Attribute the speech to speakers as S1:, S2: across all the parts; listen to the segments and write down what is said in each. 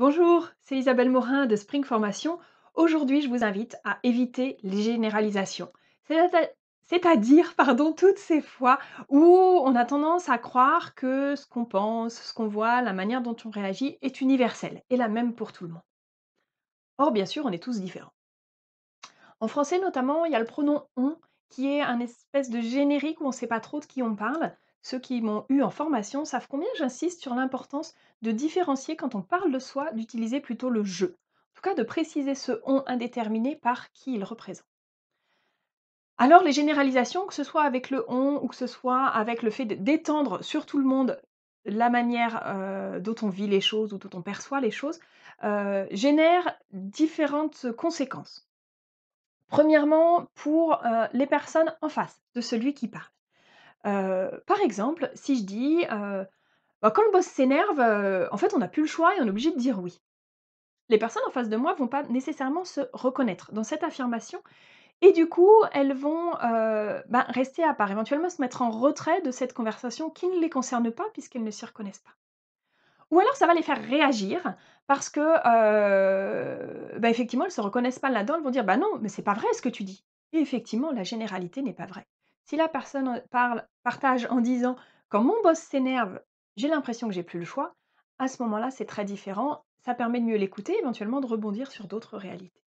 S1: Bonjour, c'est Isabelle Morin de Spring Formation. Aujourd'hui, je vous invite à éviter les généralisations. C'est-à-dire, pardon, toutes ces fois où on a tendance à croire que ce qu'on pense, ce qu'on voit, la manière dont on réagit est universelle et la même pour tout le monde. Or, bien sûr, on est tous différents. En français notamment, il y a le pronom on qui est un espèce de générique où on ne sait pas trop de qui on parle. Ceux qui m'ont eu en formation savent combien j'insiste sur l'importance de différencier quand on parle de soi, d'utiliser plutôt le je. En tout cas, de préciser ce on indéterminé par qui il représente. Alors les généralisations, que ce soit avec le on ou que ce soit avec le fait d'étendre sur tout le monde la manière euh, dont on vit les choses ou dont on perçoit les choses, euh, génèrent différentes conséquences. Premièrement, pour euh, les personnes en face de celui qui parle. Euh, par exemple, si je dis euh, bah, quand le boss s'énerve, en fait, on n'a plus le choix et on est obligé de dire oui. Les personnes en face de moi vont pas nécessairement se reconnaître dans cette affirmation et du coup, elles vont bah, rester à part, éventuellement se mettre en retrait de cette conversation qui ne les concerne pas puisqu'elles ne s'y reconnaissent pas. Ou alors ça va les faire réagir parce que, bah, effectivement, elles ne se reconnaissent pas là-dedans, elles vont dire, bah non, mais c'est pas vrai ce que tu dis. Et effectivement, la généralité n'est pas vraie. Si la personne parle, partage en disant, quand mon boss s'énerve, j'ai l'impression que j'ai plus le choix, à ce moment-là, c'est très différent. Ça permet de mieux l'écouter, éventuellement de rebondir sur d'autres réalités.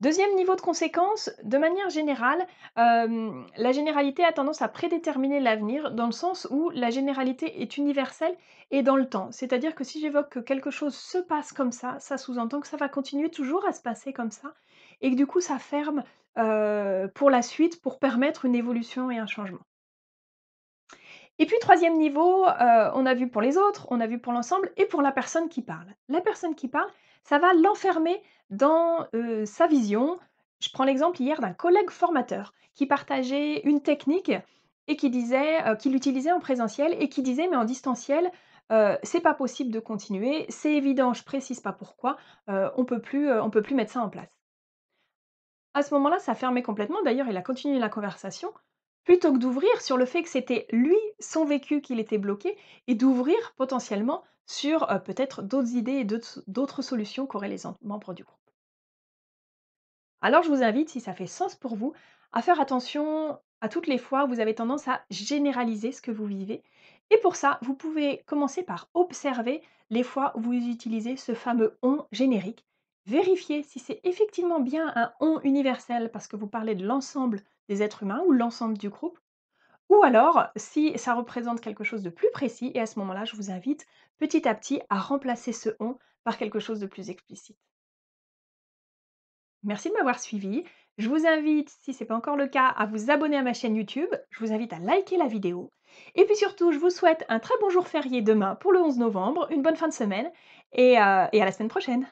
S1: Deuxième niveau de conséquence, de manière générale, euh, la généralité a tendance à prédéterminer l'avenir dans le sens où la généralité est universelle et dans le temps. C'est-à-dire que si j'évoque que quelque chose se passe comme ça, ça sous-entend que ça va continuer toujours à se passer comme ça et que du coup ça ferme euh, pour la suite pour permettre une évolution et un changement. Et puis troisième niveau, euh, on a vu pour les autres, on a vu pour l'ensemble et pour la personne qui parle. La personne qui parle, ça va l'enfermer dans euh, sa vision. Je prends l'exemple hier d'un collègue formateur qui partageait une technique et qui disait euh, qu'il en présentiel et qui disait mais en distanciel, c'est pas possible de continuer, c'est évident, je précise pas pourquoi, on peut plus, on peut plus mettre ça en place. À ce moment-là, ça fermait complètement. D'ailleurs, il a continué la conversation plutôt que d'ouvrir sur le fait que c'était lui, son vécu, qu'il était bloqué, et d'ouvrir potentiellement sur euh, peut-être d'autres idées et d'autres solutions qu'auraient les membres du groupe. Alors je vous invite, si ça fait sens pour vous, à faire attention à toutes les fois où vous avez tendance à généraliser ce que vous vivez. Et pour ça, vous pouvez commencer par observer les fois où vous utilisez ce fameux on générique Vérifier si c'est effectivement bien un on universel parce que vous parlez de l'ensemble des êtres humains ou l'ensemble du groupe, ou alors si ça représente quelque chose de plus précis, et à ce moment-là, je vous invite petit à petit à remplacer ce on par quelque chose de plus explicite. Merci de m'avoir suivi. Je vous invite, si ce n'est pas encore le cas, à vous abonner à ma chaîne YouTube. Je vous invite à liker la vidéo. Et puis surtout, je vous souhaite un très bon jour férié demain pour le 11 novembre, une bonne fin de semaine et euh, à la semaine prochaine.